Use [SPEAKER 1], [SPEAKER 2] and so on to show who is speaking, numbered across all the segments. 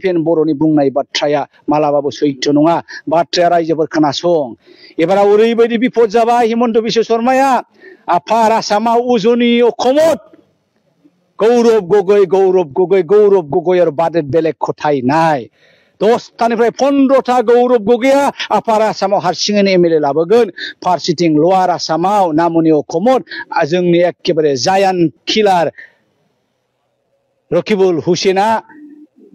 [SPEAKER 1] फेन बर'नि बुंनाय बाथ्राया मालाबाबो सैथो नङा बाथ्राया रायजोफोर खोनासं एबाराव ओरैबायदि बिपद जाबाय हिमन्त बिश्व शर्माया आफार आसामाव उजनि अखमत गौरब गगৈ गौरब गगৈ गौरब गगৈ आरो बादे बेलेग खथाय नाय दसथानिफ्राय पन्द्रथा गौरब गगैया आफार आसामाव हारसिङैनो एम एल ए लाबोगोन फारसेथिं लवार आसामाव नामुनि अखमत जोंनि एखेबारे जायान किलार रकिबुल हुसेना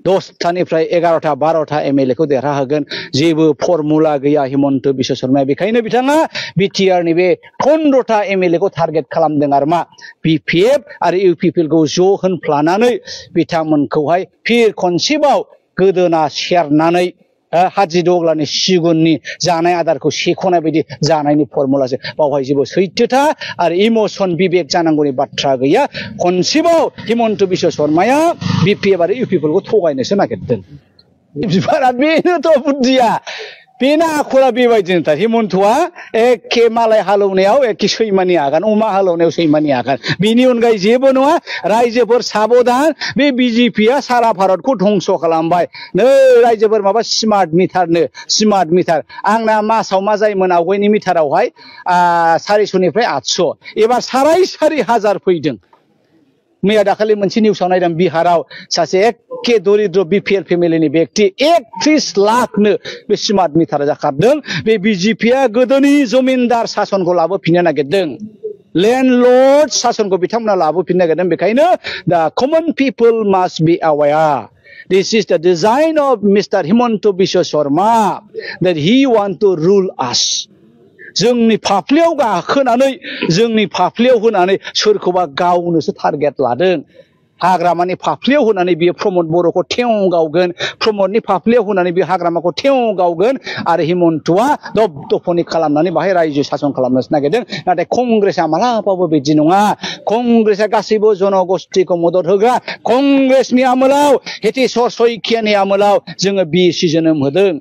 [SPEAKER 1] दसथानिफ्राय एगार'था बार'था एम एल ए खौ देरहाहोगोन जेब फर्मुला गैया हिमंत विश्व शर्माया बेखायनो बिथाङा बिटिआरनि बे फन्द्र'था एम एल ए को टार्गेट खालामदों आरो मा बिपिएफ आरो इउपिपिएलखौ ज' होनफ्लानानै बिथांमोनखौहाय फिर खनसेबाव गोदोना सेरनानै हाजि दग्लानि सिगुननि जानाय आदारखौ सेख'नाय बायदि जानायनि फर्मुलासो बावहाय जेबो सैथोथा आरो इमसन बिबेक जानांगौनि बाथ्रा गैया खनसेबाव हिमन्त बिश्व शर्माया बिपिएफ आरो इउपिएफोरखौ थगायनोसो नागिरदों बिबारा बेनोथ' बुद्धिया बेनो आखला बेबायदिनो थार हिमन्तआ एखे मालाय हालौनायाव एखे सैमानि आगान अमा हालौनायाव सैमानि आगान बेनि अनगायै जेबो नङा रायजोफोर साबधान बे बिजेपिया सारा भारतखौ धंस' खालामबाय नै रायजोफोर माबा स्मार्ट मिटारनो स्मार्ट मिटार आंना मासाव मा जायोमोन आवगायनि मिटारावहाय सारिस'निफ्राय आठस' एबार साराय सारि हाजार फैदों मैया दाखालि मोनसे निउसाव नायदों बिहाराव सासे के दरिद्र बिपिएल फेमिलिनि व्यक्ति एकत्रिस लाखनो बे स्मार्टनि थारा जाखारदों बे बिजेपिया गोदोनि जमिनदार सासनखौ लाबोफिननो नागिरदों লেন্ডলर्ड শাসনखौ बिथांमोना लाबोफिननो नागिरदों बेखायनो दा common people must be aware This is the design of Mr. Himanto Biswa Sharma that he want to rule us. जोंनि फाफ्लियाव गाखोनानै जोंनि फाफ्लियाव होनानै सोरखौबा गावनोसो टार्गेट लादों हाग्रामानि फाफ्लियाव होनानै बियो प्रमद बर'खौ थेव गावगोन प्रमदनि फाफ्लियाव होनानै बियो हाग्रामाखौ थेव गावगोन आरो हिमन्तआ दब दफनि खालामनानै बाहाय रायजो सासन खालामनो नागिरदों नाथाय कंग्रेसा मालाबाबो बिदि नङा कंग्रेसा गासैबो जनगोष्ठीखौ मदद होग्रा कंग्रेसनि आमोलाव हेतेश्वर शइकियानि आमोलाव जोङो बि सि जोनोम होदों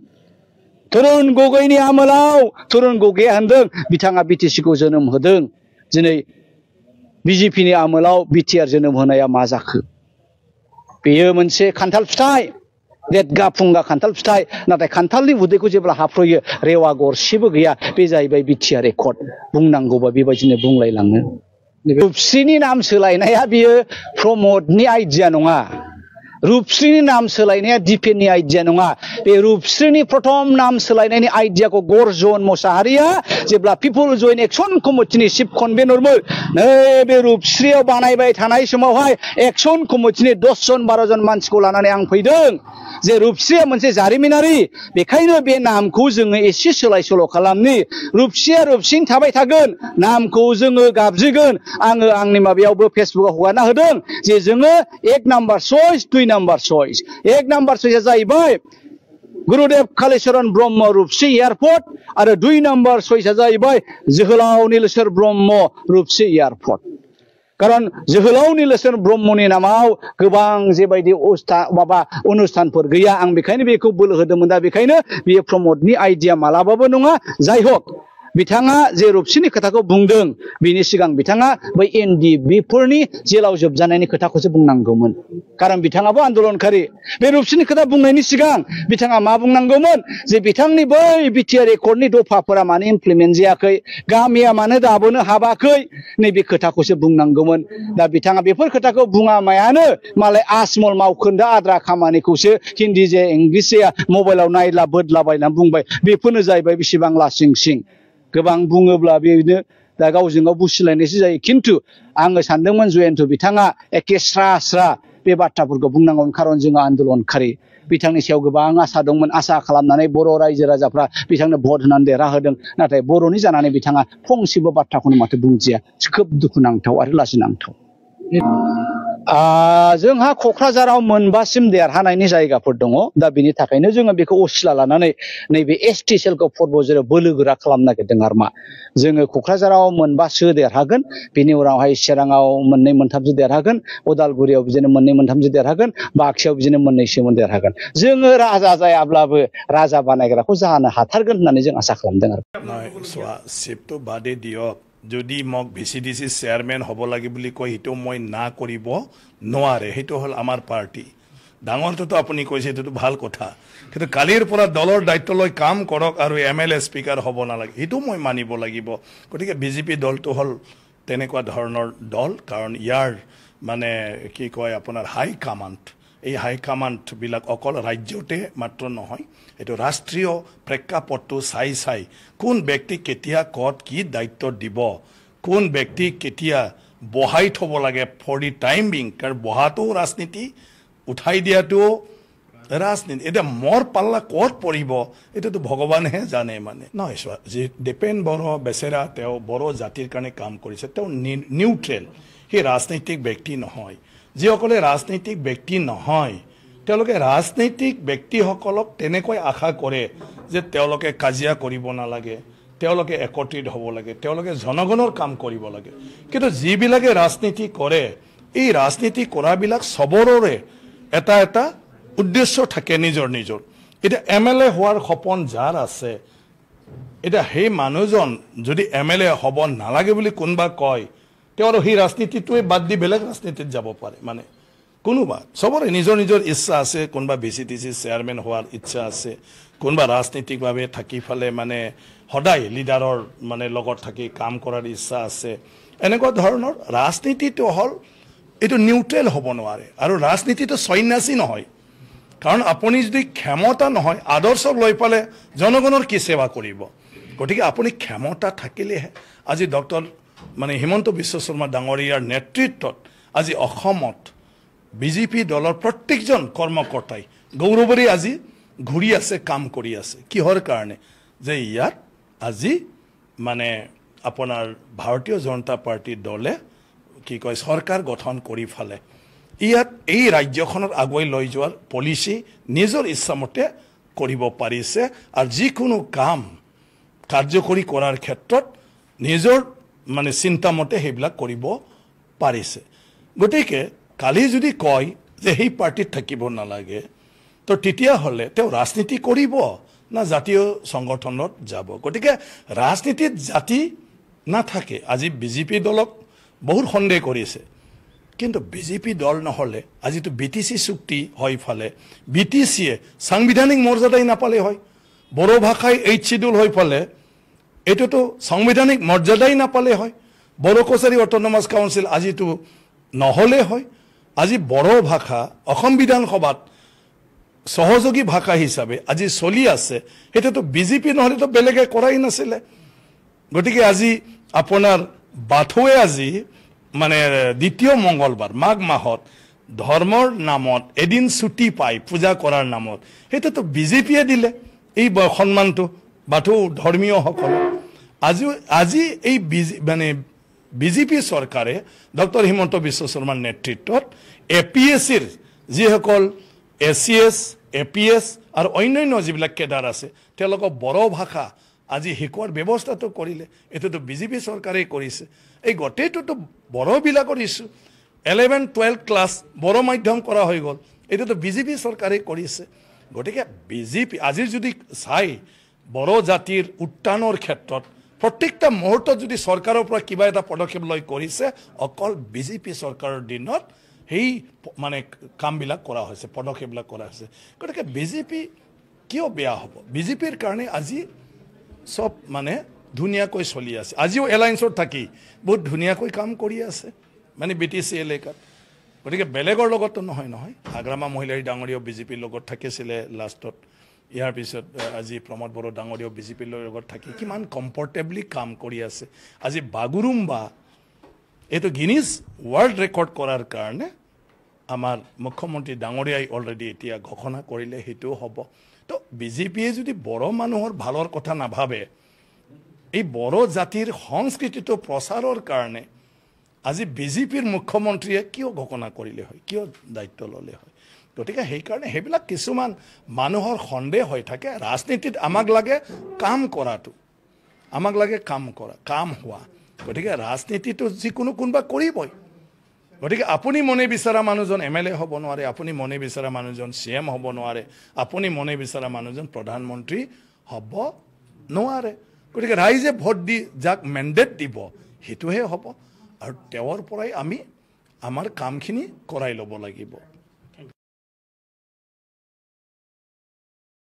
[SPEAKER 1] तरुण गगैनि आमोलाव तरुण गगैया होनदों बिथाङा बिटिसिखौ जोनोम होदों दिनै बिजेपिनि आमोलाव बिटिआर जोनोम होनाया मा जाखो बेयो मोनसे खान्थाल फिथाइ देदगा फुंगा खान्थाल फिथाइ नाथाय खान्थालनि उदैखौ जेब्ला हाबफ्रयो रेवा गरसेबो गैया बे जाहैबाय बिटिआर रेकर्ड बुंनांगौबा बेबायदिनो बुंलायलाङो रुपस्रिनि नाम सोलायनाया बियो प्रमदनि आइडिया नङा रूपश्रीनि नाम सोलायनाया दिपेननि आइडिया नङा बे रूपश्रीनि प्रथम नाम सोलायनायनि आइडियाखौ गरजन मसाहारिया जेब्ला पिपुल जइन एक्सन कमिटिनि चिफ कनभेनरमोन नैबे रूपश्रीयाव बानायबाय थानाय समावहाय एक्सन कमिटिनि दसजन बार'जन मानसिखौ लानानै आं फैदों जे रूपश्रीया मोनसे जारिमिनारि बेखायनो बे नामखौ जोङो एसे सोलाय सोल' खालामनि रूपसिया रूपसिन थाबाय थागोन नामखौ जोङो गाबज्रिगोन आङो आंनि माबायावबो फेसबुकआव हगारना होदों जे जोङो एक नाम्बार सयस दुइ नाम्बार नम्बर सहज एक नम्बर सहजा जाहैबाय गुरुदेव कालेश्वरन ब्रह्म रुपसि एयारपोर्ट आरो दुइ नम्बर सहजा जाहैबाय जोहोलाव निलेश्वर ब्रह्म रुपसि एयारपोर्ट कारण जोहोलाव निलेश्वर ब्रह्मनि नामाव गोबां जेबायदि उस्ता माबा अनुस्थानफोर गैया आं बेखायनो बेखौ बोलो होदोंमोन दा बेखायनो बियो प्रमदनि आइडिया मालाबाबो नङा जाय हक बिथाङा जे रुपसिनि खोथाखौ बुंदों बिनि सिगां बिथाङा बै एन डि बिफोरनि जेलाव जोबजानायनि खोथाखौसो बुंनांगौमोन कारण बिथाङाबो आन्दलनकारि बे रुपसिनि खोथा बुंनायनि सिगां बिथाङा मा बुंनांगौमोन जे बिथांनि बै बिटिआर एकर्डनि दफाफोरा मानो इमप्लिमेन्ट जायाखै गामिया मानो दाबोनो हाबाखै नैबे खोथाखौसो बुंनांगौमोन दा बिथाङा बेफोर खोथाखौ मायानो मालाय आसमल मावखोन्दा आद्रा खामानिखौसो हिन्दी जे इंलिस जे मबाइलाव नायला बोदला बायना बुंबाय बेफोरनो जाहैबाय बेसेबां लासिं सिं गोबां बुङोब्ला बेनो दा गावजों गाव बुसिलायनायसो जायो खिन्थु आङो सानदोंमोन जयन्त बिथाङा एखे स्रा स्रा बे बाथ्राफोरखौ बुंनांगौमोन खारन जोङो आन्दोलनखारि बिथांनि सायाव गोबां आसा दंमोन आसा खालामनानै बर' रायजो राजाफ्रा बिथांनो भट होनानै देरहा होदों नाथाय बर'नि जानानै बिथाङा फंसेबो बाथ्राखौनो माथो बुंदिया खोब दुखुनांथाव आरो लाजिनांथाव जोंहा क'क्राझाराव मोनबासिम देरहानायनि जायगाफोर दङ दा बिनि थाखायनो जोङो बेखौ असिला लानानै नैबे एस टि सेलखौ फर्ब जेराव बोलो गोरा खालामनो नागिरदों आरो मा जोङो क'क्राझाराव मोनबासो देरहागोन बिनि उनावहाय चिराङाव मोननै मोनथामसो देरहागोन उदालगुरियाव बिदिनो मोननै मोनथामसो देरहागोन बाक्सायाव बिदिनो मोननैसोमोन देरहागोन जोङो राजा जायाब्लाबो राजा बानायग्राखौ जानो हाथारगोन होननानै जों आसा खालामदों आरो
[SPEAKER 2] যদি মোক V C D C chairman হ'ব লাগে বুলি কয় সেইটো মই না কৰিব নোৱাৰে সেইটো হ'ল আমাৰ পাৰ্টি ডাঙৰটোতো আপুনি কৈছে সেইটোতো ভাল কথা কিন্তু কালিৰ পৰা দলৰ দায়িত্ব লৈ কাম কৰক আৰু এম এল এ স্পীকাৰ হ'ব নালাগে সেইটো মই মানিব লাগিব গতিকে বিজেপি দলটো হ'ল তেনেকুৱা ধৰণৰ দল কাৰণ ইয়াৰ মানে কি কয় আপোনাৰ হাই কামাণ্ড এই হাই হাইকমাণ্ডবিলাক অকল ৰাজ্যতে মাত্ৰ নহয় এইটো ৰাষ্ট্ৰীয় প্ৰেক্ষাপটটো চাই চাই কোন ব্যক্তি কেতিয়া ক'ত কি দায়িত্ব দিব কোন ব্যক্তি কেতিয়া বহাই থ'ব লাগে ফৰ দি টাইমিং কাৰণ বহাটোও ৰাজনীতি উঠাই দিয়াটো ৰাজনীতি এতিয়া মৰ পাল্লা ক'ত পৰিব এতিয়াতো ভগৱানহে জানে মানে নহয় চোৱা যি দীপেন বড়ো বেচেৰা তেওঁ বড়ো জাতিৰ কাৰণে কাম কৰিছে তেওঁ নিউট্ৰেল সি ৰাজনৈতিক ব্যক্তি নহয় যিসকলে ৰাজনৈতিক ব্যক্তি নহয় তেওঁলোকে ৰাজনৈতিক ব্যক্তিসকলক তেনেকৈ আশা কৰে যে তেওঁলোকে কাজিয়া কৰিব নালাগে তেওঁলোকে একত্ৰিত হ'ব লাগে তেওঁলোকে জনগণৰ কাম কৰিব লাগে কিন্তু যিবিলাকে ৰাজনীতি কৰে এই ৰাজনীতি কৰাবিলাক চবৰে এটা এটা উদ্দেশ্য থাকে নিজৰ নিজৰ এতিয়া এম এল এ হোৱাৰ সপোন যাৰ আছে এতিয়া সেই মানুহজন যদি এম এল এ হ'ব নালাগে বুলি কোনোবা কয় তেওঁ আৰু সেই ৰাজনীতিটোৱে বাদ দি বেলেগ ৰাজনীতিত যাব পাৰে মানে কোনোবা চবৰে নিজৰ নিজৰ ইচ্ছা আছে কোনোবা B C T C chairman হোৱাৰ ইচ্ছা আছে কোনোবা ৰাজনীতিকভাৱে থাকি পেলাই মানে সদায় লিডাৰৰ মানে লগত থাকি কাম কৰাৰ ইচ্ছা আছে এনেকুৱা ধৰণৰ ৰাজনীতিটো হ'ল এইটো নিউট্ৰেল হ'ব নোৱাৰে আৰু ৰাজনীতিটো সন্যাসী নহয় কাৰণ আপুনি যদি ক্ষমতা নহয় আদৰ্শ লৈ পেলাই জনগণৰ কি সেৱা কৰিব গতিকে আপুনি ক্ষমতা থাকিলেহে আজি ডক্টৰ মানে হিমন্ত বিশ্ব শৰ্মা ডাঙৰীয়াৰ নেতৃত্বত আজি অসমত বিজেপি দলৰ প্ৰত্যেকজন কৰ্মকৰ্তাই গৌৰৱৰেই আজি ঘূৰি আছে কাম কৰি আছে কিহৰ কাৰণে যে ইয়াত আজি মানে আপোনাৰ ভাৰতীয় জনতা পাৰ্টীৰ দলে কি কয় চৰকাৰ গঠন কৰি ফালে ইয়াত এই ৰাজ্যখনত আগুৱাই লৈ যোৱাৰ পলিচি নিজৰ ইচ্ছামতে কৰিব পাৰিছে আৰু যিকোনো কাম কাৰ্যকৰী কৰাৰ ক্ষেত্ৰত নিজৰ মানে চিন্তামতে সেইবিলাক কৰিব পাৰিছে গতিকে কালি যদি কয় যে সেই পাৰ্টিত থাকিব নালাগে তো তেতিয়াহ'লে তেওঁ ৰাজনীতি কৰিব না জাতীয় সংগঠনত যাব গতিকে ৰাজনীতিত জাতি নাথাকে আজি বিজেপি দলক বহুত সন্দেহ কৰিছে কিন্তু বিজেপি দল নহ'লে আজিতো বি টি চি চুক্তি হয় ইফালে বি টি চিয়ে সাংবিধানিক মৰ্যাদাই নাপালে হয় বড়ো ভাষাই এইট শ্বিডিউল হৈ পালে এইটোতো সাংবিধানিক মৰ্যাদাই নাপালে হয় বড়ো কছাৰী অট'নমাস কাউন্সিল আজিতো নহ'লে হয় আজি বড়ো ভাষা অসম বিধানসভাত সহযোগী ভাষা হিচাপে আজি চলি আছে সেইটোতো বিজেপি নহ'লেতো বেলেগে কৰাই নাছিলে গতিকে আজি আপোনাৰ বাথৌৱে আজি মানে দ্বিতীয় মংগলবাৰ মাঘ মাহত ধৰ্মৰ নামত এদিন ছুটি পায় পূজা কৰাৰ নামত সেইটোতো বিজেপিয়ে দিলে এই সন্মানটো বাথু ধৰ্মীয়সকল আজি আজি এই বি মানে বিজেপি চৰকাৰে ডক্টৰ হিমন্ত বিশ্ব শৰ্মাৰ নেতৃত্বত এ পি এছ চিৰ যিসকল A C S A P S আৰু অন্যান্য যিবিলাক কেডাৰ আছে তেওঁলোকক বড়ো ভাষা আজি শিকোৱাৰ ব্যৱস্থাটো কৰিলে এইটোতো বিজেপি চৰকাৰেই কৰিছে এই গোটেইটোতো বড়োবিলাকৰ issue eleven twelve class Bodo মাধ্যম কৰা হৈ গ'ল এইটোতো বিজেপি চৰকাৰেই কৰিছে গতিকে বিজেপি আজি যদি চাই বড়ো জাতিৰ উত্থানৰ ক্ষেত্ৰত প্ৰত্যেকটা মুহূৰ্তত যদি চৰকাৰৰ পৰা কিবা এটা পদক্ষেপ লৈ কৰিছে অকল বি জে পি চৰকাৰৰ দিনত সেই মানে কামবিলাক কৰা হৈছে পদক্ষেপবিলাক কৰা হৈছে গতিকে বি জে পি কিয় বেয়া হ'ব বি জে পিৰ কাৰণে আজি চব মানে ধুনীয়াকৈ চলি আছে আজিও এলায়েন্সত থাকি বহুত ধুনীয়াকৈ কাম কৰি আছে মানে বি টি চি এলেকাত গতিকে বেলেগৰ লগতো নহয় নহয় আগ্ৰামা মহিলাৰী ডাঙৰীয়াও বি জে পিৰ লগত থাকিছিলে লাষ্টত ইয়াৰ পিছত আজি প্ৰমোদ বড়ো ডাঙৰীয়া বিজেপিৰ লগত থাকি কিমান কমফৰ্টেবলি কাম কৰি আছে আজি বাগুৰুম্বা এইটো গিনিজ ৱৰ্ল্ড ৰেকৰ্ড কৰাৰ কাৰণে আমাৰ মুখ্যমন্ত্ৰী ডাঙৰীয়াই অলৰেডি এতিয়া ঘোষণা কৰিলে সেইটোও হ'ব তো বিজেপিয়ে যদি বড়ো মানুহৰ ভালৰ কথা নাভাবে এই বড়ো জাতিৰ সংস্কৃতিটো প্ৰচাৰৰ কাৰণে আজি বিজেপিৰ মুখ্যমন্ত্ৰীয়ে কিয় ঘোষণা কৰিলে হয় কিয় দায়িত্ব ল'লে হয় গতিকে সেইকাৰণে সেইবিলাক কিছুমান মানুহৰ সন্দেহ হৈ থাকে ৰাজনীতিত আমাক লাগে কাম কৰাটো আমাক লাগে কাম কৰা কাম হোৱা গতিকে ৰাজনীতিটো যিকোনো কোনোবা কৰিবই গতিকে আপুনি মনে বিচৰা মানুহজন এম এল এ হ'ব নোৱাৰে আপুনি মনে বিচৰা মানুহজন চি এম হ'ব নোৱাৰে আপুনি মনে বিচৰা মানুহজন প্ৰধানমন্ত্ৰী হ'ব নোৱাৰে গতিকে ৰাইজে ভোট দি যাক মেণ্ডেট দিব সেইটোহে হ'ব আৰু তেওঁৰ পৰাই আমি
[SPEAKER 1] আমাৰ কামখিনি কৰাই ল'ব লাগিব